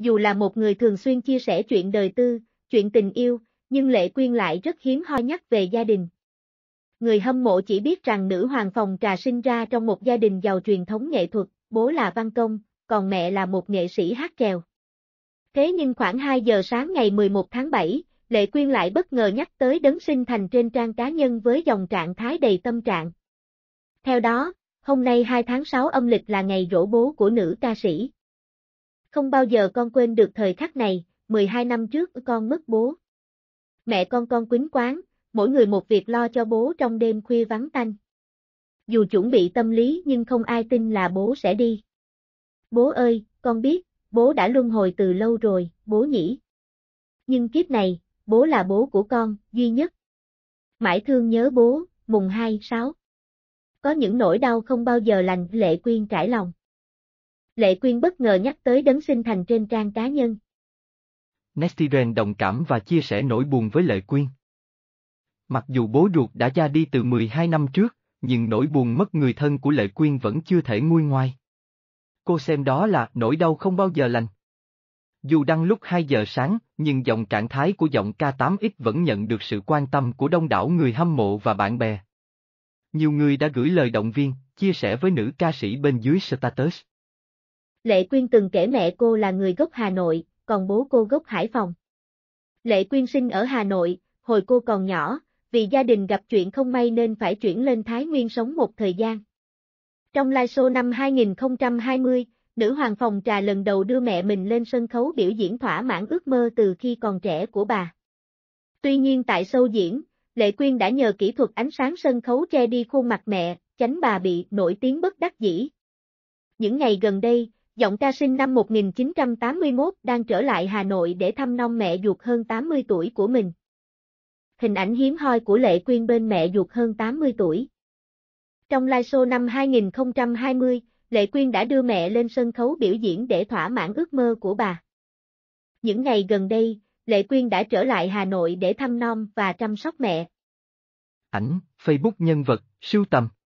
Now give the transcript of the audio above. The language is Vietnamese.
dù là một người thường xuyên chia sẻ chuyện đời tư, chuyện tình yêu, nhưng Lệ Quyên lại rất hiếm hoi nhắc về gia đình. Người hâm mộ chỉ biết rằng nữ hoàng phòng trà sinh ra trong một gia đình giàu truyền thống nghệ thuật, bố là văn công, còn mẹ là một nghệ sĩ hát trèo. Thế nhưng khoảng 2 giờ sáng ngày 11 tháng 7, Lệ Quyên lại bất ngờ nhắc tới đấng sinh thành trên trang cá nhân với dòng trạng thái đầy tâm trạng. Theo đó, hôm nay 2 tháng 6 âm lịch là ngày rỗ bố của nữ ca sĩ. Không bao giờ con quên được thời khắc này, 12 năm trước con mất bố. Mẹ con con quýnh quán, mỗi người một việc lo cho bố trong đêm khuya vắng tanh. Dù chuẩn bị tâm lý nhưng không ai tin là bố sẽ đi. Bố ơi, con biết, bố đã luân hồi từ lâu rồi, bố nhỉ. Nhưng kiếp này, bố là bố của con, duy nhất. Mãi thương nhớ bố, mùng 2, 6. Có những nỗi đau không bao giờ lành lệ quyên trải lòng. Lệ Quyên bất ngờ nhắc tới đấng sinh thành trên trang cá nhân. Nestiren đồng cảm và chia sẻ nỗi buồn với Lệ Quyên. Mặc dù bố ruột đã ra đi từ 12 năm trước, nhưng nỗi buồn mất người thân của Lệ Quyên vẫn chưa thể nguôi ngoai. Cô xem đó là nỗi đau không bao giờ lành. Dù đăng lúc 2 giờ sáng, nhưng dòng trạng thái của giọng K8X vẫn nhận được sự quan tâm của đông đảo người hâm mộ và bạn bè. Nhiều người đã gửi lời động viên, chia sẻ với nữ ca sĩ bên dưới status. Lệ Quyên từng kể mẹ cô là người gốc Hà Nội, còn bố cô gốc Hải Phòng. Lệ Quyên sinh ở Hà Nội, hồi cô còn nhỏ, vì gia đình gặp chuyện không may nên phải chuyển lên Thái Nguyên sống một thời gian. Trong live show năm 2020, nữ hoàng phòng trà lần đầu đưa mẹ mình lên sân khấu biểu diễn thỏa mãn ước mơ từ khi còn trẻ của bà. Tuy nhiên tại show diễn, Lệ Quyên đã nhờ kỹ thuật ánh sáng sân khấu che đi khuôn mặt mẹ, tránh bà bị nổi tiếng bất đắc dĩ. Những ngày gần đây, Giọng ca sinh năm 1981 đang trở lại Hà Nội để thăm non mẹ ruột hơn 80 tuổi của mình. Hình ảnh hiếm hoi của Lệ Quyên bên mẹ ruột hơn 80 tuổi. Trong live show năm 2020, Lệ Quyên đã đưa mẹ lên sân khấu biểu diễn để thỏa mãn ước mơ của bà. Những ngày gần đây, Lệ Quyên đã trở lại Hà Nội để thăm non và chăm sóc mẹ. Ảnh, Facebook nhân vật, sưu tầm.